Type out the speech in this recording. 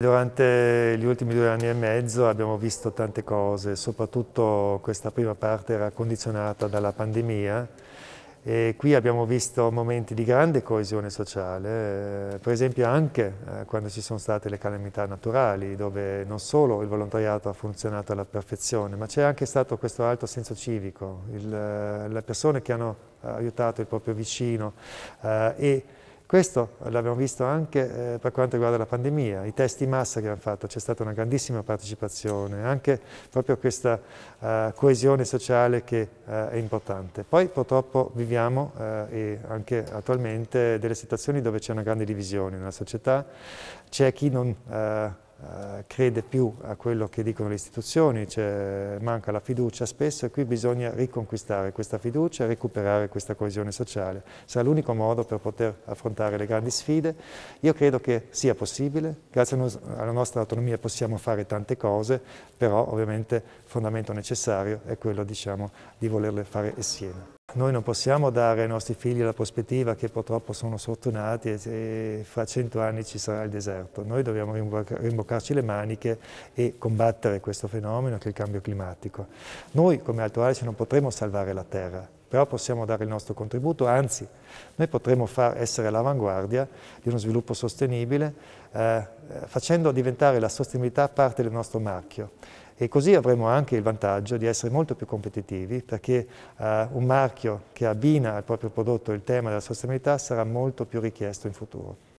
Durante gli ultimi due anni e mezzo abbiamo visto tante cose, soprattutto questa prima parte era condizionata dalla pandemia e qui abbiamo visto momenti di grande coesione sociale, eh, per esempio anche eh, quando ci sono state le calamità naturali, dove non solo il volontariato ha funzionato alla perfezione, ma c'è anche stato questo alto senso civico, il, eh, le persone che hanno aiutato il proprio vicino eh, e questo l'abbiamo visto anche eh, per quanto riguarda la pandemia, i test di massa che abbiamo fatto, c'è stata una grandissima partecipazione, anche proprio questa eh, coesione sociale che eh, è importante. Poi purtroppo viviamo eh, anche attualmente delle situazioni dove c'è una grande divisione nella società, c'è chi non eh, eh, crede più a quello che dicono le istituzioni, cioè, manca la fiducia spesso e qui bisogna riconquistare questa fiducia recuperare questa coesione sociale. Sarà l'unico modo per poter affrontare le grandi sfide. Io credo che sia possibile, grazie alla nostra autonomia possiamo fare tante cose, però ovviamente il fondamento necessario è quello diciamo, di volerle fare insieme. Noi non possiamo dare ai nostri figli la prospettiva che purtroppo sono sfortunati e fra cento anni ci sarà il deserto. Noi dobbiamo rimboccarci le maniche e combattere questo fenomeno che è il cambio climatico. Noi come Alto Alice non potremo salvare la Terra, però possiamo dare il nostro contributo, anzi noi potremo far essere all'avanguardia di uno sviluppo sostenibile eh, facendo diventare la sostenibilità parte del nostro marchio e così avremo anche il vantaggio di essere molto più competitivi perché eh, un marchio che abbina al proprio prodotto il tema della sostenibilità sarà molto più richiesto in futuro.